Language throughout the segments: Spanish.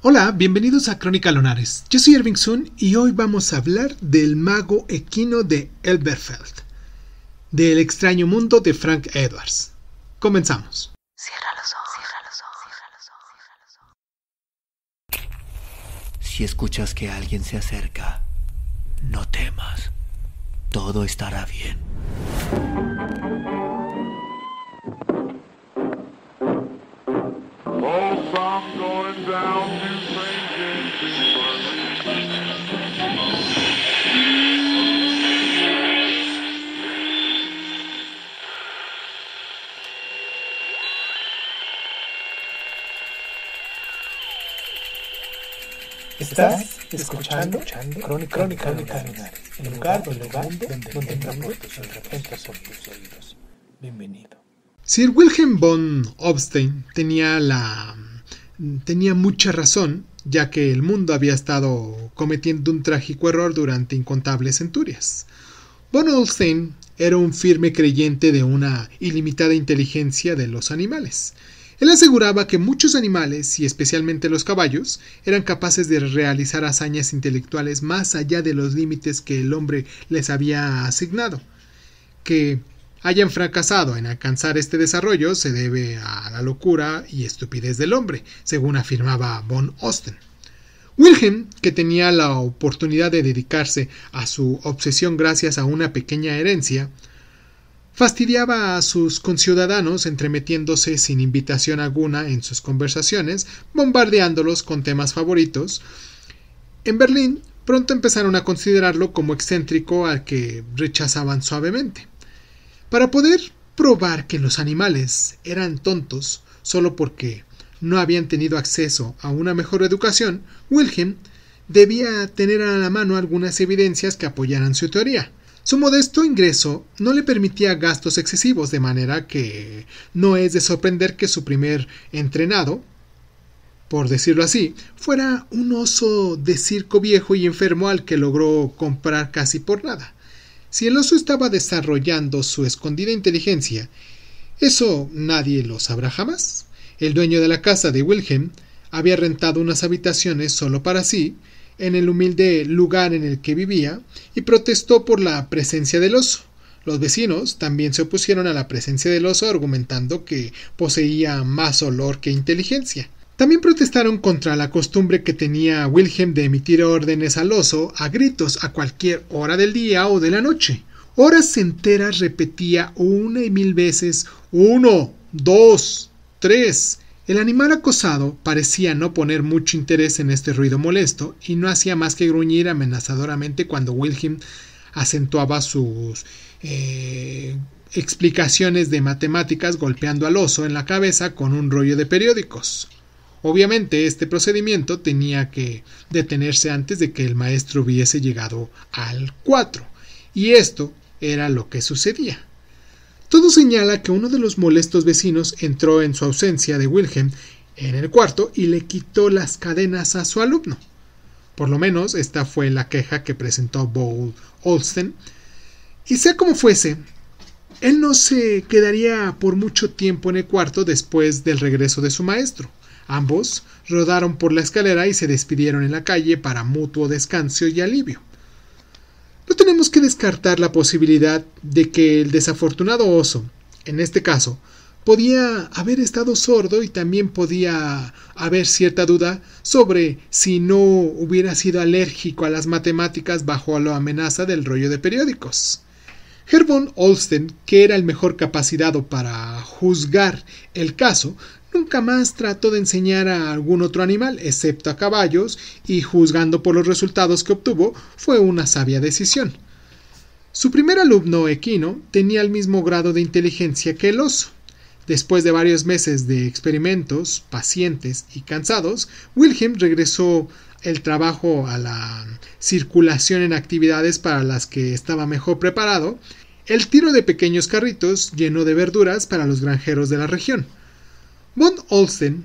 Hola, bienvenidos a Crónica Lonares, Yo soy Irving Sun y hoy vamos a hablar del mago equino de Elberfeld, del extraño mundo de Frank Edwards. Comenzamos. Cierra los ojos, cierra los Si escuchas que alguien se acerca, no temas. Todo estará bien. Oh, going down. Estás escuchando, Crónica, Crónica, Crónica donde, tus oídos. Bienvenido. Sir Wilhelm von Obstein tenía la tenía mucha razón, ya que el mundo había estado cometiendo un trágico error durante incontables centurias. Von Obstein era un firme creyente de una ilimitada inteligencia de los animales él aseguraba que muchos animales, y especialmente los caballos, eran capaces de realizar hazañas intelectuales más allá de los límites que el hombre les había asignado. Que hayan fracasado en alcanzar este desarrollo se debe a la locura y estupidez del hombre, según afirmaba von Osten. Wilhelm, que tenía la oportunidad de dedicarse a su obsesión gracias a una pequeña herencia, fastidiaba a sus conciudadanos entremetiéndose sin invitación alguna en sus conversaciones, bombardeándolos con temas favoritos. En Berlín pronto empezaron a considerarlo como excéntrico al que rechazaban suavemente. Para poder probar que los animales eran tontos solo porque no habían tenido acceso a una mejor educación, Wilhelm debía tener a la mano algunas evidencias que apoyaran su teoría. Su modesto ingreso no le permitía gastos excesivos, de manera que no es de sorprender que su primer entrenado, por decirlo así, fuera un oso de circo viejo y enfermo al que logró comprar casi por nada. Si el oso estaba desarrollando su escondida inteligencia, eso nadie lo sabrá jamás. El dueño de la casa de Wilhelm había rentado unas habitaciones solo para sí, en el humilde lugar en el que vivía y protestó por la presencia del oso. Los vecinos también se opusieron a la presencia del oso argumentando que poseía más olor que inteligencia. También protestaron contra la costumbre que tenía Wilhelm de emitir órdenes al oso a gritos a cualquier hora del día o de la noche. Horas enteras repetía una y mil veces uno, dos, tres el animal acosado parecía no poner mucho interés en este ruido molesto y no hacía más que gruñir amenazadoramente cuando Wilhelm acentuaba sus eh, explicaciones de matemáticas golpeando al oso en la cabeza con un rollo de periódicos. Obviamente este procedimiento tenía que detenerse antes de que el maestro hubiese llegado al 4, y esto era lo que sucedía. Todo señala que uno de los molestos vecinos entró en su ausencia de Wilhelm en el cuarto y le quitó las cadenas a su alumno. Por lo menos esta fue la queja que presentó Bowl Olsten. Y sea como fuese, él no se quedaría por mucho tiempo en el cuarto después del regreso de su maestro. Ambos rodaron por la escalera y se despidieron en la calle para mutuo descanso y alivio no tenemos que descartar la posibilidad de que el desafortunado oso, en este caso, podía haber estado sordo y también podía haber cierta duda sobre si no hubiera sido alérgico a las matemáticas bajo la amenaza del rollo de periódicos. Hervon Olsten, que era el mejor capacitado para juzgar el caso, Nunca más trató de enseñar a algún otro animal, excepto a caballos, y juzgando por los resultados que obtuvo, fue una sabia decisión. Su primer alumno, Equino, tenía el mismo grado de inteligencia que el oso. Después de varios meses de experimentos, pacientes y cansados, Wilhelm regresó el trabajo a la circulación en actividades para las que estaba mejor preparado, el tiro de pequeños carritos lleno de verduras para los granjeros de la región. Von Olsen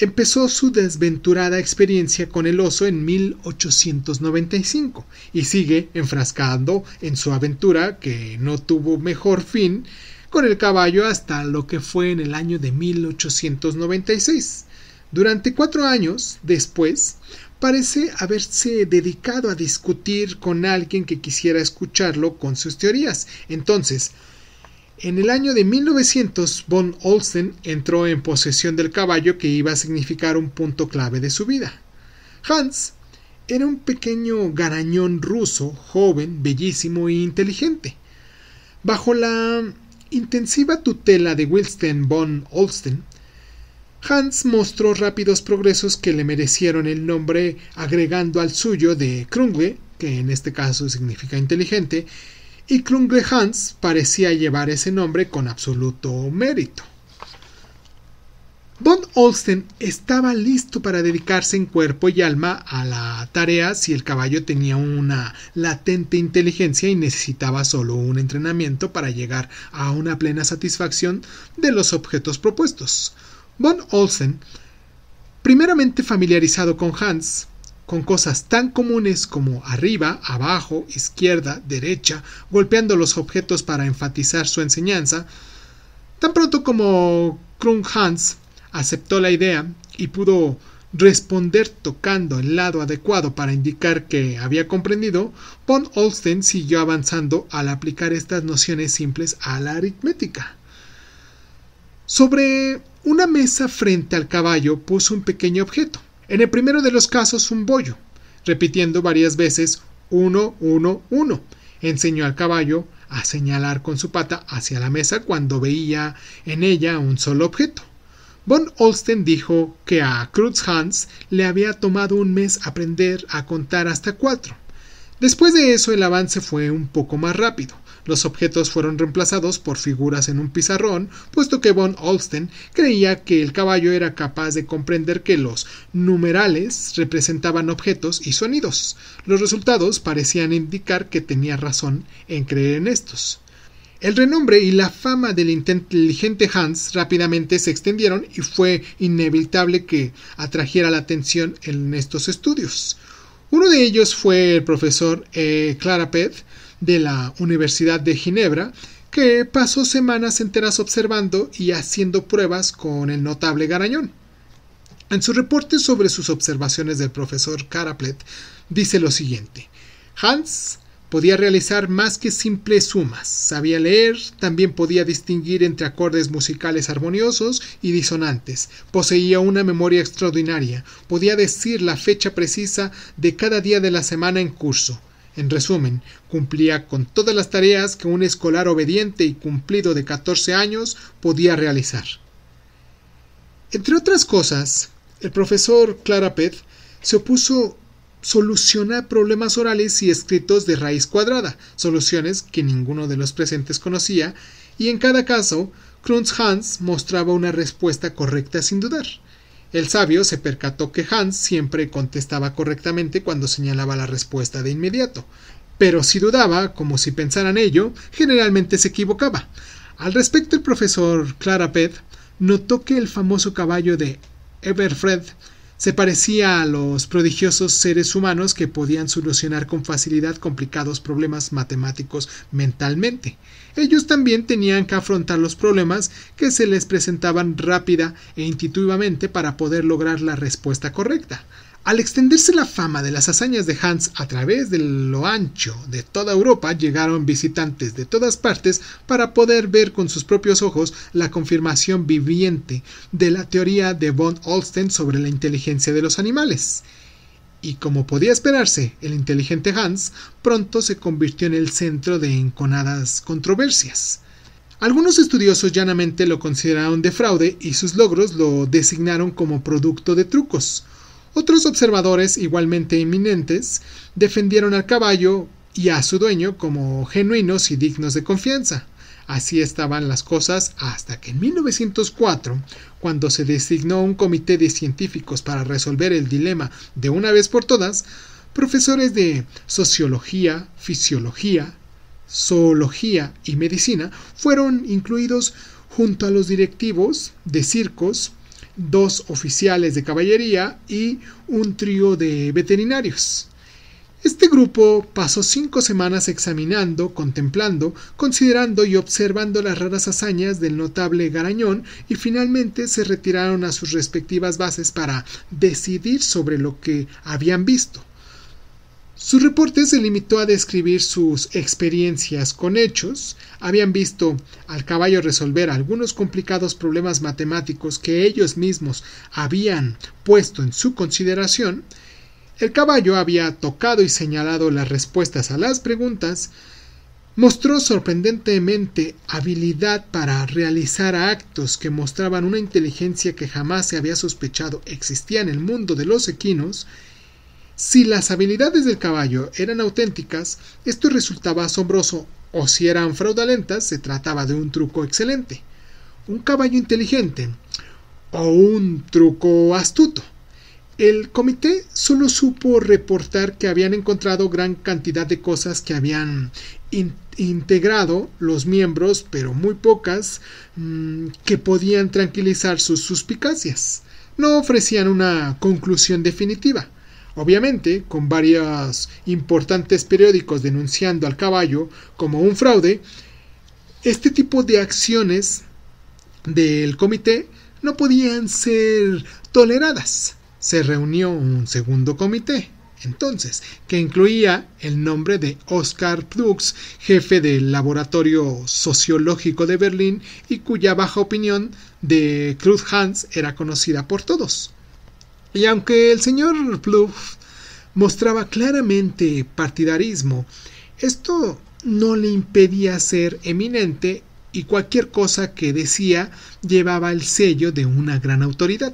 empezó su desventurada experiencia con el oso en 1895 y sigue enfrascado en su aventura que no tuvo mejor fin con el caballo hasta lo que fue en el año de 1896. Durante cuatro años después, parece haberse dedicado a discutir con alguien que quisiera escucharlo con sus teorías. Entonces, en el año de 1900, von Olsten entró en posesión del caballo que iba a significar un punto clave de su vida. Hans era un pequeño garañón ruso, joven, bellísimo e inteligente. Bajo la intensiva tutela de Wilsten von Olsten, Hans mostró rápidos progresos que le merecieron el nombre agregando al suyo de Krungle, que en este caso significa inteligente, y Krungle Hans parecía llevar ese nombre con absoluto mérito. Von Olsen estaba listo para dedicarse en cuerpo y alma a la tarea si el caballo tenía una latente inteligencia y necesitaba solo un entrenamiento para llegar a una plena satisfacción de los objetos propuestos. Von Olsen, primeramente familiarizado con Hans, con cosas tan comunes como arriba, abajo, izquierda, derecha, golpeando los objetos para enfatizar su enseñanza, tan pronto como Krung Hans aceptó la idea y pudo responder tocando el lado adecuado para indicar que había comprendido, von Olsten siguió avanzando al aplicar estas nociones simples a la aritmética. Sobre una mesa frente al caballo puso un pequeño objeto, en el primero de los casos un bollo, repitiendo varias veces 1, 1, 1. Enseñó al caballo a señalar con su pata hacia la mesa cuando veía en ella un solo objeto. Von Olsten dijo que a Krutz Hans le había tomado un mes aprender a contar hasta cuatro. Después de eso el avance fue un poco más rápido. Los objetos fueron reemplazados por figuras en un pizarrón, puesto que von Olsten creía que el caballo era capaz de comprender que los numerales representaban objetos y sonidos. Los resultados parecían indicar que tenía razón en creer en estos. El renombre y la fama del inteligente Hans rápidamente se extendieron y fue inevitable que atrajera la atención en estos estudios. Uno de ellos fue el profesor eh, Clara de la Universidad de Ginebra, que pasó semanas enteras observando y haciendo pruebas con el notable Garañón. En su reporte sobre sus observaciones del profesor Caraplet, dice lo siguiente. Hans podía realizar más que simples sumas, sabía leer, también podía distinguir entre acordes musicales armoniosos y disonantes, poseía una memoria extraordinaria, podía decir la fecha precisa de cada día de la semana en curso, en resumen, cumplía con todas las tareas que un escolar obediente y cumplido de 14 años podía realizar. Entre otras cosas, el profesor Clarapet se opuso solucionar problemas orales y escritos de raíz cuadrada, soluciones que ninguno de los presentes conocía, y en cada caso, Kruntz Hans mostraba una respuesta correcta sin dudar. El sabio se percató que Hans siempre contestaba correctamente cuando señalaba la respuesta de inmediato, pero si dudaba, como si pensaran ello, generalmente se equivocaba. Al respecto, el profesor Clarapet notó que el famoso caballo de Everfred se parecía a los prodigiosos seres humanos que podían solucionar con facilidad complicados problemas matemáticos mentalmente ellos también tenían que afrontar los problemas que se les presentaban rápida e intuitivamente para poder lograr la respuesta correcta. Al extenderse la fama de las hazañas de Hans a través de lo ancho de toda Europa, llegaron visitantes de todas partes para poder ver con sus propios ojos la confirmación viviente de la teoría de von Olsten sobre la inteligencia de los animales y como podía esperarse, el inteligente Hans pronto se convirtió en el centro de enconadas controversias. Algunos estudiosos llanamente lo consideraron defraude y sus logros lo designaron como producto de trucos. Otros observadores igualmente eminentes defendieron al caballo y a su dueño como genuinos y dignos de confianza. Así estaban las cosas hasta que en 1904, cuando se designó un comité de científicos para resolver el dilema de una vez por todas, profesores de sociología, fisiología, zoología y medicina fueron incluidos junto a los directivos de circos, dos oficiales de caballería y un trío de veterinarios. Este grupo pasó cinco semanas examinando, contemplando, considerando y observando las raras hazañas del notable Garañón y finalmente se retiraron a sus respectivas bases para decidir sobre lo que habían visto. Su reporte se limitó a describir sus experiencias con hechos. Habían visto al caballo resolver algunos complicados problemas matemáticos que ellos mismos habían puesto en su consideración, el caballo había tocado y señalado las respuestas a las preguntas, mostró sorprendentemente habilidad para realizar actos que mostraban una inteligencia que jamás se había sospechado existía en el mundo de los equinos, si las habilidades del caballo eran auténticas, esto resultaba asombroso, o si eran fraudulentas, se trataba de un truco excelente, un caballo inteligente o un truco astuto. El comité solo supo reportar que habían encontrado gran cantidad de cosas que habían integrado los miembros, pero muy pocas, mm, que podían tranquilizar sus suspicacias. No ofrecían una conclusión definitiva. Obviamente, con varios importantes periódicos denunciando al caballo como un fraude, este tipo de acciones del comité no podían ser toleradas se reunió un segundo comité, entonces, que incluía el nombre de Oscar Plux, jefe del Laboratorio Sociológico de Berlín y cuya baja opinión de Cruz Hans era conocida por todos. Y aunque el señor Plux mostraba claramente partidarismo, esto no le impedía ser eminente y cualquier cosa que decía llevaba el sello de una gran autoridad.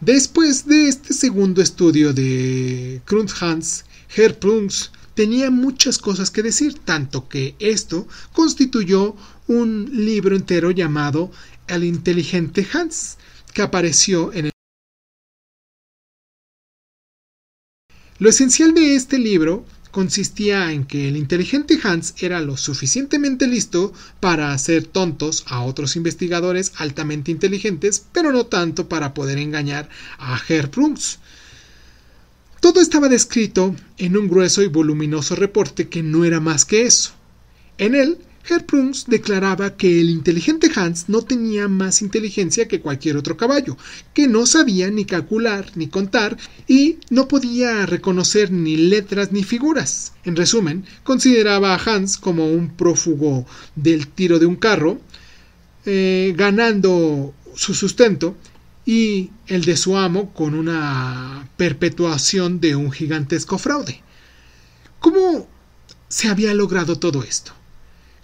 Después de este segundo estudio de Krundt-Hans, Herr Prunks tenía muchas cosas que decir, tanto que esto constituyó un libro entero llamado El inteligente Hans, que apareció en el... Lo esencial de este libro consistía en que el inteligente Hans era lo suficientemente listo para hacer tontos a otros investigadores altamente inteligentes, pero no tanto para poder engañar a Herr Brunks. Todo estaba descrito en un grueso y voluminoso reporte que no era más que eso. En él Herr Prunz declaraba que el inteligente Hans no tenía más inteligencia que cualquier otro caballo, que no sabía ni calcular ni contar y no podía reconocer ni letras ni figuras. En resumen, consideraba a Hans como un prófugo del tiro de un carro, eh, ganando su sustento y el de su amo con una perpetuación de un gigantesco fraude. ¿Cómo se había logrado todo esto?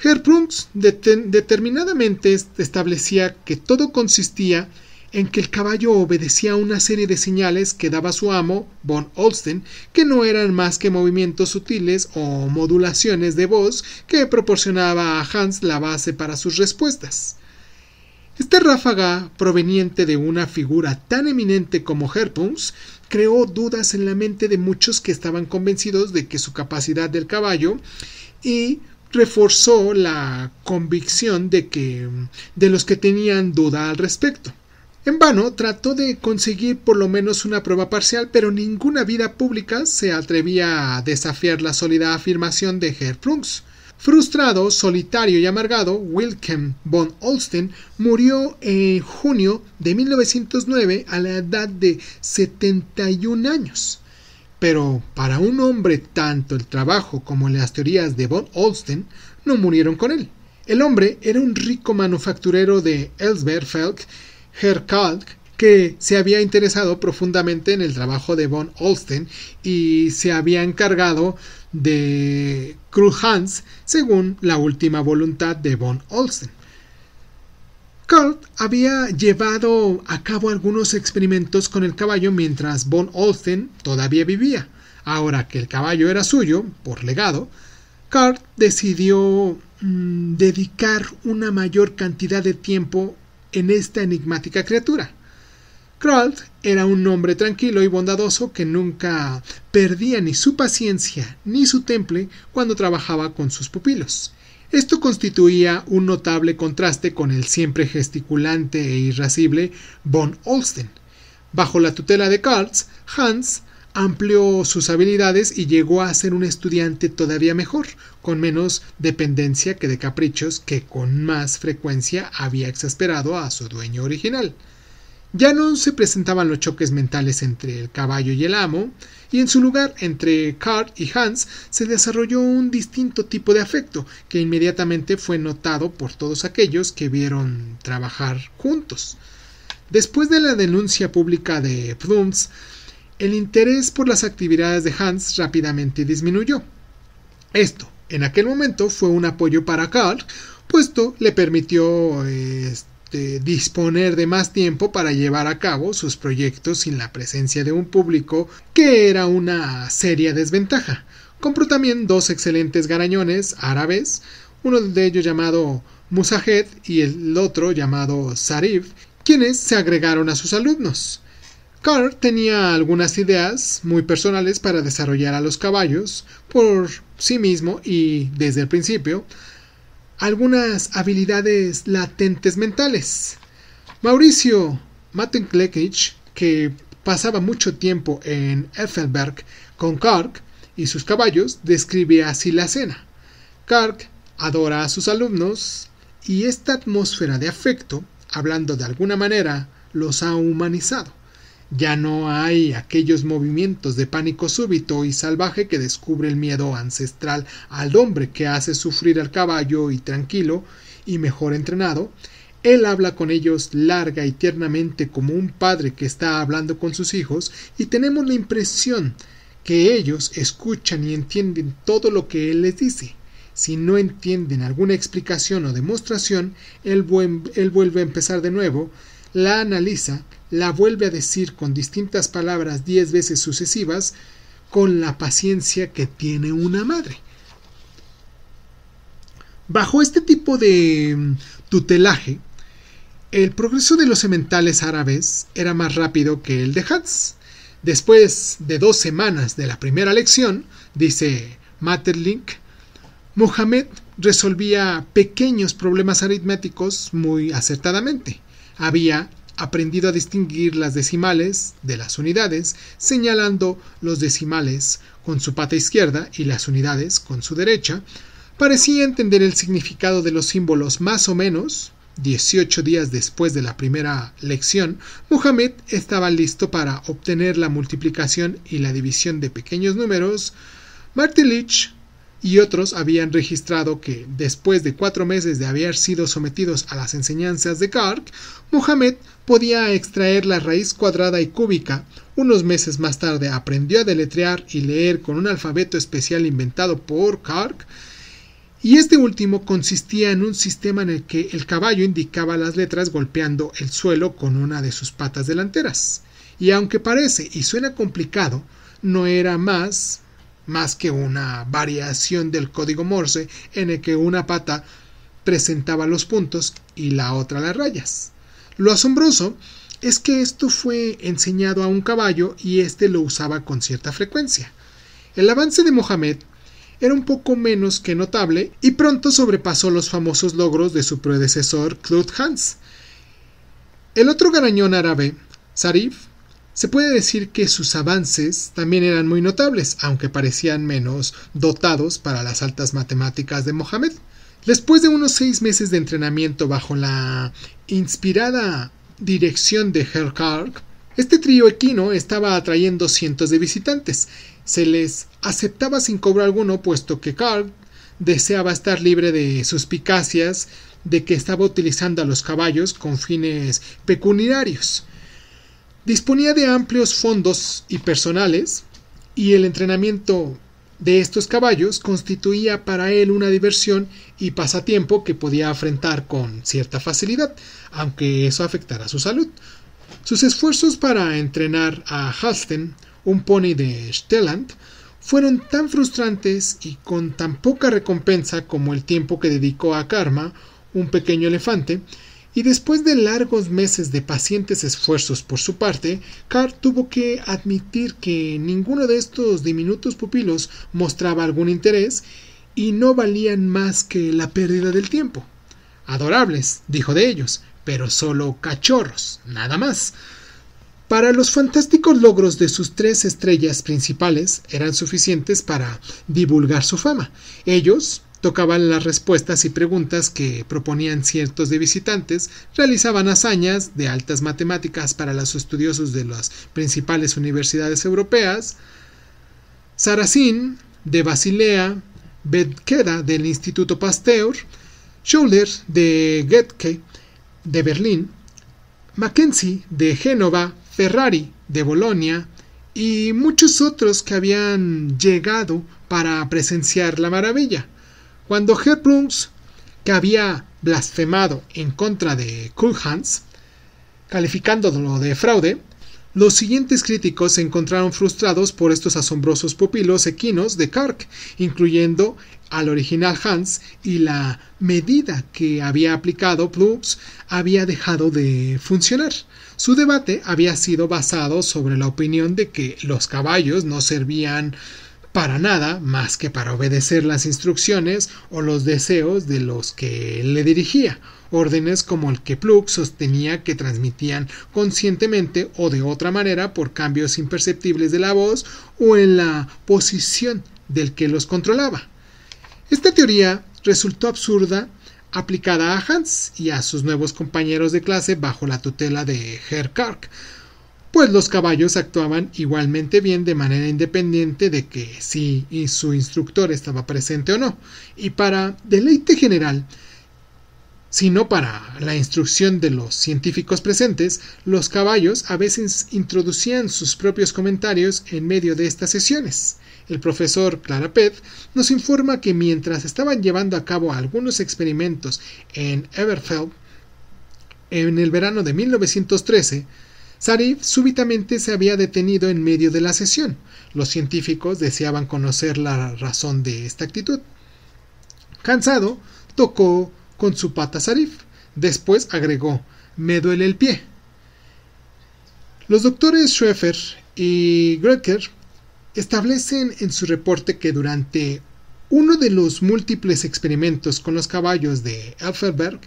Herbrungs determinadamente establecía que todo consistía en que el caballo obedecía a una serie de señales que daba su amo, von Olsten, que no eran más que movimientos sutiles o modulaciones de voz que proporcionaba a Hans la base para sus respuestas. Esta ráfaga, proveniente de una figura tan eminente como Herpungs, creó dudas en la mente de muchos que estaban convencidos de que su capacidad del caballo y reforzó la convicción de que de los que tenían duda al respecto. En vano trató de conseguir por lo menos una prueba parcial, pero ninguna vida pública se atrevía a desafiar la sólida afirmación de Herr Prunks. Frustrado, solitario y amargado, Wilhelm von Olsten murió en junio de 1909 a la edad de 71 años. Pero para un hombre tanto el trabajo como las teorías de von Olsten no murieron con él. El hombre era un rico manufacturero de Elsbergfeld, Herkalk, que se había interesado profundamente en el trabajo de von Olsten y se había encargado de Krulhans según la última voluntad de von Olsten. Kurt había llevado a cabo algunos experimentos con el caballo mientras von Olsen todavía vivía. Ahora que el caballo era suyo, por legado, Kurt decidió mm, dedicar una mayor cantidad de tiempo en esta enigmática criatura. Kurt era un hombre tranquilo y bondadoso que nunca perdía ni su paciencia ni su temple cuando trabajaba con sus pupilos. Esto constituía un notable contraste con el siempre gesticulante e irascible von Olsten. Bajo la tutela de Karls, Hans amplió sus habilidades y llegó a ser un estudiante todavía mejor, con menos dependencia que de caprichos que con más frecuencia había exasperado a su dueño original. Ya no se presentaban los choques mentales entre el caballo y el amo, y en su lugar entre Carl y Hans se desarrolló un distinto tipo de afecto que inmediatamente fue notado por todos aquellos que vieron trabajar juntos. Después de la denuncia pública de plums el interés por las actividades de Hans rápidamente disminuyó. Esto, en aquel momento, fue un apoyo para Carl, puesto le permitió eh, este, disponer de más tiempo para llevar a cabo sus proyectos sin la presencia de un público que era una seria desventaja. Compró también dos excelentes garañones árabes, uno de ellos llamado Musajed y el otro llamado Sarif, quienes se agregaron a sus alumnos. Carr tenía algunas ideas muy personales para desarrollar a los caballos por sí mismo y desde el principio, algunas habilidades latentes mentales. Mauricio Mattenkleckich que pasaba mucho tiempo en Effelberg con Kark y sus caballos, describe así la escena. Kark adora a sus alumnos y esta atmósfera de afecto, hablando de alguna manera, los ha humanizado. Ya no hay aquellos movimientos de pánico súbito y salvaje que descubre el miedo ancestral al hombre que hace sufrir al caballo y tranquilo y mejor entrenado, él habla con ellos larga y tiernamente como un padre que está hablando con sus hijos y tenemos la impresión que ellos escuchan y entienden todo lo que él les dice. Si no entienden alguna explicación o demostración, él, vuelve a empezar de nuevo, la analiza, la vuelve a decir con distintas palabras diez veces sucesivas con la paciencia que tiene una madre. Bajo este tipo de mm, tutelaje, el progreso de los sementales árabes era más rápido que el de Hatz. Después de dos semanas de la primera lección, dice Maeterlinck, Mohamed resolvía pequeños problemas aritméticos muy acertadamente. Había aprendido a distinguir las decimales de las unidades, señalando los decimales con su pata izquierda y las unidades con su derecha, parecía entender el significado de los símbolos más o menos. 18 días después de la primera lección, Mohamed estaba listo para obtener la multiplicación y la división de pequeños números. Martelich y otros habían registrado que, después de cuatro meses de haber sido sometidos a las enseñanzas de Kark, Mohamed podía extraer la raíz cuadrada y cúbica. Unos meses más tarde aprendió a deletrear y leer con un alfabeto especial inventado por Kark, y este último consistía en un sistema en el que el caballo indicaba las letras golpeando el suelo con una de sus patas delanteras. Y aunque parece y suena complicado, no era más más que una variación del código Morse en el que una pata presentaba los puntos y la otra las rayas. Lo asombroso es que esto fue enseñado a un caballo y éste lo usaba con cierta frecuencia. El avance de Mohamed era un poco menos que notable y pronto sobrepasó los famosos logros de su predecesor Claude Hans. El otro garañón árabe, Sarif, se puede decir que sus avances también eran muy notables, aunque parecían menos dotados para las altas matemáticas de Mohamed. Después de unos seis meses de entrenamiento bajo la inspirada dirección de Karg, este trío equino estaba atrayendo cientos de visitantes. Se les aceptaba sin cobro alguno, puesto que Kark deseaba estar libre de suspicacias de que estaba utilizando a los caballos con fines pecuniarios. Disponía de amplios fondos y personales y el entrenamiento de estos caballos constituía para él una diversión y pasatiempo que podía afrontar con cierta facilidad, aunque eso afectara su salud. Sus esfuerzos para entrenar a Halsten, un pony de Stelland, fueron tan frustrantes y con tan poca recompensa como el tiempo que dedicó a Karma, un pequeño elefante, y después de largos meses de pacientes esfuerzos por su parte, Carr tuvo que admitir que ninguno de estos diminutos pupilos mostraba algún interés y no valían más que la pérdida del tiempo. Adorables, dijo de ellos, pero solo cachorros, nada más. Para los fantásticos logros de sus tres estrellas principales eran suficientes para divulgar su fama. Ellos, tocaban las respuestas y preguntas que proponían ciertos de visitantes, realizaban hazañas de altas matemáticas para los estudiosos de las principales universidades europeas, Saracín de Basilea, Bedkeda del Instituto Pasteur, Scholler de Goethe de Berlín, Mackenzie de Génova, Ferrari de Bolonia y muchos otros que habían llegado para presenciar la maravilla. Cuando Herbrooms, que había blasfemado en contra de Cool calificándolo de fraude, los siguientes críticos se encontraron frustrados por estos asombrosos pupilos equinos de Kark, incluyendo al original Hans y la medida que había aplicado Plumps había dejado de funcionar. Su debate había sido basado sobre la opinión de que los caballos no servían para nada más que para obedecer las instrucciones o los deseos de los que él le dirigía, órdenes como el que Plug sostenía que transmitían conscientemente o de otra manera por cambios imperceptibles de la voz o en la posición del que los controlaba. Esta teoría resultó absurda aplicada a Hans y a sus nuevos compañeros de clase bajo la tutela de Herr Kark, pues los caballos actuaban igualmente bien de manera independiente de que si su instructor estaba presente o no. Y para deleite general, sino para la instrucción de los científicos presentes, los caballos a veces introducían sus propios comentarios en medio de estas sesiones. El profesor Clarapet nos informa que mientras estaban llevando a cabo algunos experimentos en Everfeld, en el verano de 1913, Sarif súbitamente se había detenido en medio de la sesión. Los científicos deseaban conocer la razón de esta actitud. Cansado, tocó con su pata Sarif. Después agregó, me duele el pie. Los doctores Schoeffer y Grecker establecen en su reporte que durante uno de los múltiples experimentos con los caballos de Elferberg,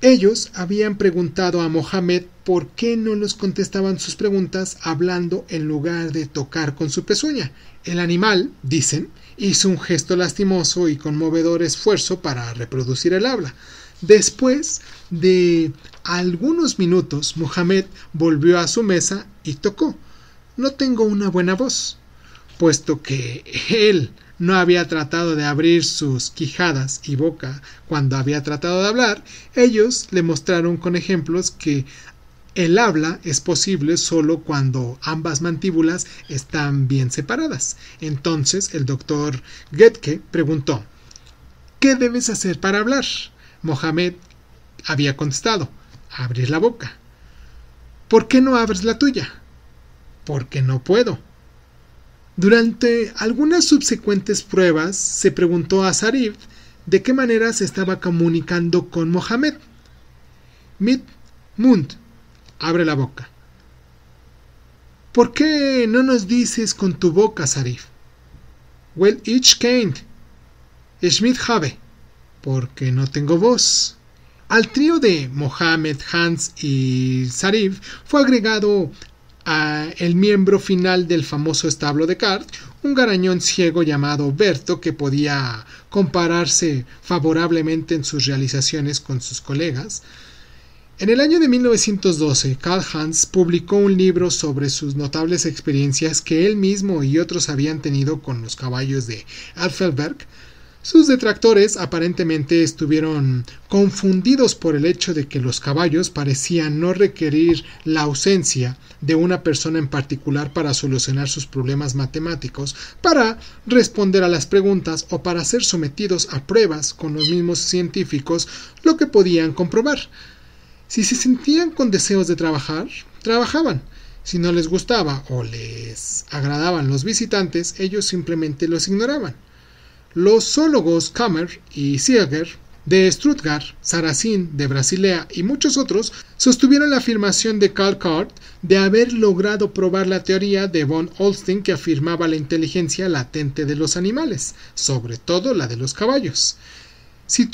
ellos habían preguntado a Mohamed por qué no los contestaban sus preguntas hablando en lugar de tocar con su pezuña. El animal, dicen, hizo un gesto lastimoso y conmovedor esfuerzo para reproducir el habla. Después de algunos minutos, Mohamed volvió a su mesa y tocó. No tengo una buena voz, puesto que él no había tratado de abrir sus quijadas y boca cuando había tratado de hablar, ellos le mostraron con ejemplos que el habla es posible solo cuando ambas mandíbulas están bien separadas. Entonces el doctor Getke preguntó, ¿qué debes hacer para hablar? Mohamed había contestado, abrir la boca. ¿Por qué no abres la tuya? Porque no puedo, durante algunas subsecuentes pruebas se preguntó a Sarif de qué manera se estaba comunicando con Mohamed. Mit Mund abre la boca. ¿Por qué no nos dices con tu boca, Sarif? Well, ich kind. Schmidt habe. Porque no tengo voz. Al trío de Mohamed, Hans y Sarif fue agregado el miembro final del famoso establo de Cart, un garañón ciego llamado Berto que podía compararse favorablemente en sus realizaciones con sus colegas. En el año de 1912, Karl Hans publicó un libro sobre sus notables experiencias que él mismo y otros habían tenido con los caballos de sus detractores aparentemente estuvieron confundidos por el hecho de que los caballos parecían no requerir la ausencia de una persona en particular para solucionar sus problemas matemáticos, para responder a las preguntas o para ser sometidos a pruebas con los mismos científicos lo que podían comprobar. Si se sentían con deseos de trabajar, trabajaban. Si no les gustaba o les agradaban los visitantes, ellos simplemente los ignoraban. Los zoólogos Kammer y Sieger de Stuttgart, Saracín de Brasilea y muchos otros sostuvieron la afirmación de Karl Kart de haber logrado probar la teoría de von Olstein que afirmaba la inteligencia latente de los animales, sobre todo la de los caballos. Si,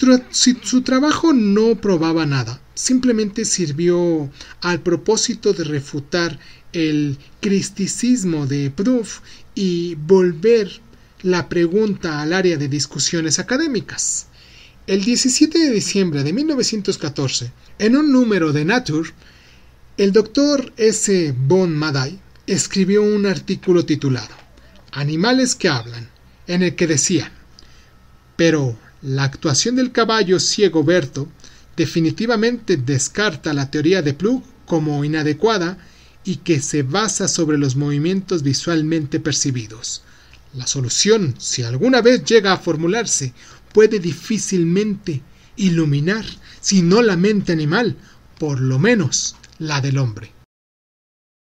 su trabajo no probaba nada, simplemente sirvió al propósito de refutar el cristicismo de Proof y volver la pregunta al área de discusiones académicas. El 17 de diciembre de 1914, en un número de Nature, el doctor S. Von Maday escribió un artículo titulado Animales que hablan, en el que decía, pero la actuación del caballo ciego Berto definitivamente descarta la teoría de Plug como inadecuada y que se basa sobre los movimientos visualmente percibidos. La solución, si alguna vez llega a formularse, puede difícilmente iluminar, si no la mente animal, por lo menos la del hombre.